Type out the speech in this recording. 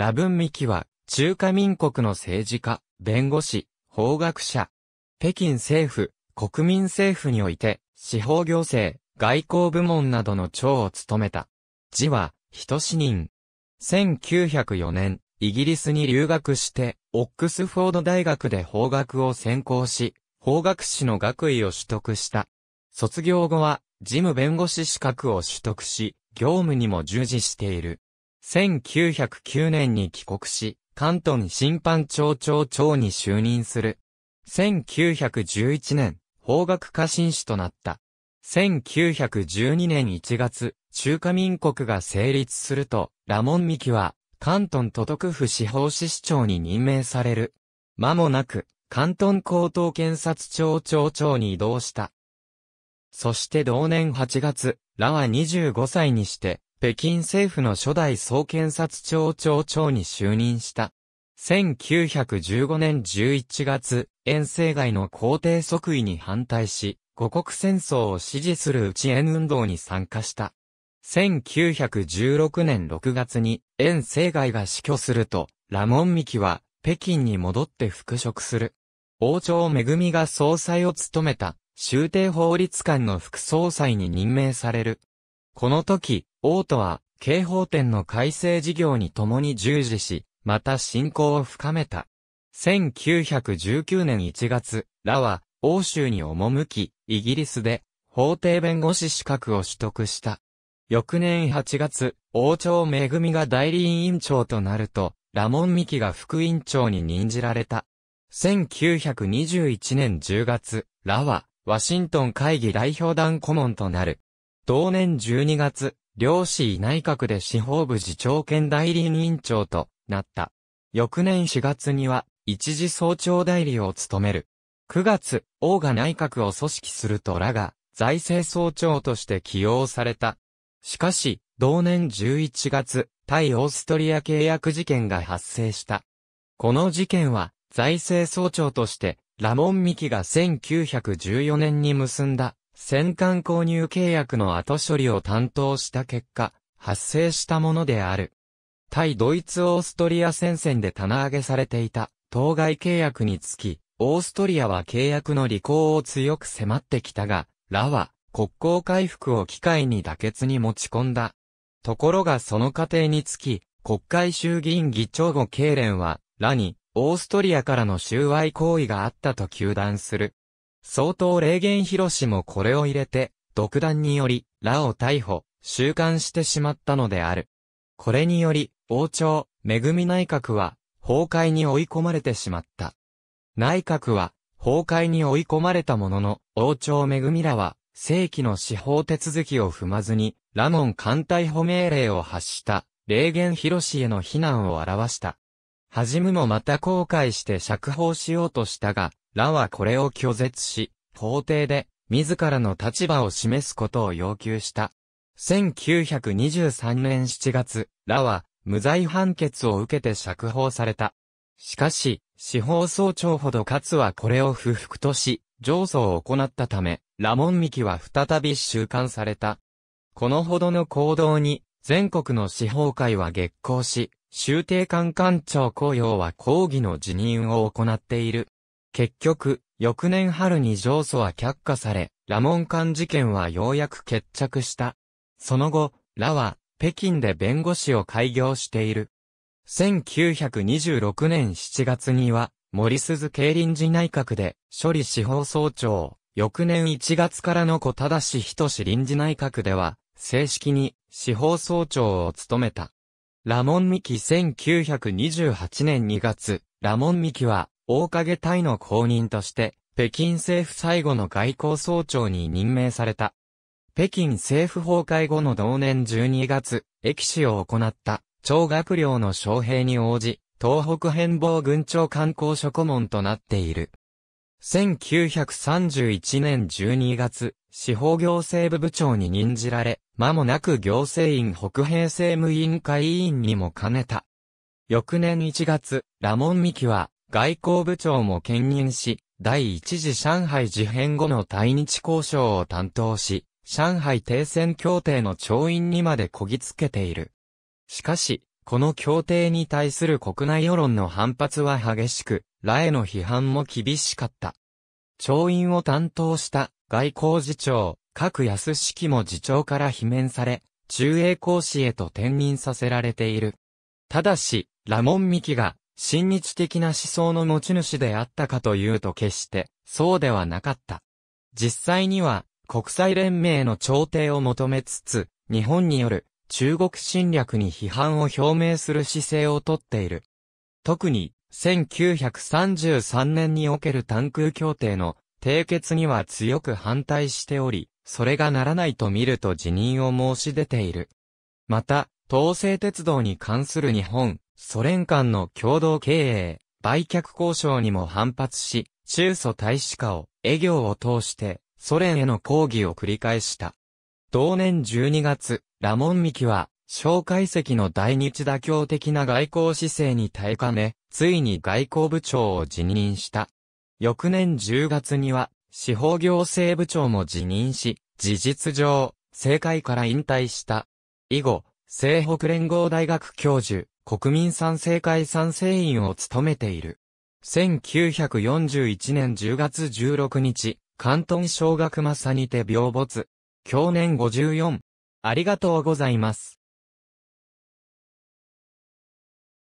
ラブン・ミキは、中華民国の政治家、弁護士、法学者、北京政府、国民政府において、司法行政、外交部門などの長を務めた。字は、人死人。1904年、イギリスに留学して、オックスフォード大学で法学を専攻し、法学士の学位を取得した。卒業後は、事務弁護士資格を取得し、業務にも従事している。1909年に帰国し、関東審判庁長長に就任する。1911年、法学家進士となった。1912年1月、中華民国が成立すると、ラモン・ミキは、関東都督府司法司市長に任命される。間もなく、関東高等検察庁長長に移動した。そして同年8月、ラは25歳にして、北京政府の初代総検察庁長長に就任した。1915年11月、遠征外の皇帝即位に反対し、五国戦争を支持する内縁運動に参加した。1916年6月に遠征外が死去すると、ラモンミキは北京に戻って復職する。王朝恵が総裁を務めた、修帝法律官の副総裁に任命される。この時、王都は、警報店の改正事業に共に従事し、また信仰を深めた。1919年1月、らは、欧州に赴き、イギリスで、法廷弁護士資格を取得した。翌年8月、王朝恵が代理委員長となると、ラモン・ミキが副委員長に任じられた。1921年10月、ラは、ワシントン会議代表団顧問となる。同年12月、両市内閣で司法部次長兼代理委員長となった。翌年4月には、一時総長代理を務める。9月、王が内閣を組織するとらが、財政総長として起用された。しかし、同年11月、対オーストリア契約事件が発生した。この事件は、財政総長として、ラモン・ミキが1914年に結んだ、戦艦購入契約の後処理を担当した結果、発生したものである。対ドイツ・オーストリア戦線で棚上げされていた、当該契約につき、オーストリアは契約の履行を強く迫ってきたが、ラは国交回復を機会に妥結に持ち込んだ。ところがその過程につき、国会衆議院議長後経連は、ラに、オーストリアからの収賄行為があったと求断する。相当霊言広氏もこれを入れて、独断により、ラを逮捕、収監してしまったのである。これにより、王朝、恵み内閣は、崩壊に追い込まれてしまった。内閣は、崩壊に追い込まれたものの、王朝恵みらは、正規の司法手続きを踏まずに、ラモン艦隊捕命令を発した、霊言広氏への非難を表した。はじむもまた後悔して釈放しようとしたが、らはこれを拒絶し、法廷で自らの立場を示すことを要求した。1923年7月、らは無罪判決を受けて釈放された。しかし、司法総長ほど勝はこれを不服とし、上訴を行ったため、ラモンミキは再び収監された。このほどの行動に、全国の司法会は激高し、州廷官官庁公用は抗議の辞任を行っている。結局、翌年春に上訴は却下され、ラモン館事件はようやく決着した。その後、ラは、北京で弁護士を開業している。1926年7月には、森鈴経臨時内閣で、処理司法総長、翌年1月からの小人志臨時内閣では、正式に司法総長を務めた。ラモン・ミキ1928年2月、ラモン・ミキは大影隊の公認として、北京政府最後の外交総長に任命された。北京政府崩壊後の同年12月、駅史を行った、超学寮の招聘に応じ、東北変貌軍庁観光所顧問となっている。1931年12月、司法行政部部長に任じられ、間もなく行政院北平政務委員会委員にも兼ねた。翌年1月、ラモン・ミキは、外交部長も兼任し、第一次上海事変後の対日交渉を担当し、上海停戦協定の調印にまでこぎつけている。しかし、この協定に対する国内世論の反発は激しく、らへの批判も厳しかった。調印を担当した外交次長、各安式も次長から罷免され、中英公使へと転任させられている。ただし、ラモン・ミキが親日的な思想の持ち主であったかというと決して、そうではなかった。実際には、国際連盟の調停を求めつつ、日本による中国侵略に批判を表明する姿勢をとっている。特に、1933年における単空協定の締結には強く反対しており、それがならないと見ると辞任を申し出ている。また、東西鉄道に関する日本、ソ連間の共同経営、売却交渉にも反発し、中ソ大使化を、営業を通して、ソ連への抗議を繰り返した。同年12月、ラモン・ミキは、小介析の大日妥協的な外交姿勢に耐えかね、ついに外交部長を辞任した。翌年10月には、司法行政部長も辞任し、事実上、政界から引退した。以後、西北連合大学教授、国民賛成会賛成員を務めている。1941年10月16日、関東小学さにて病没。去年54。ありがとうございます。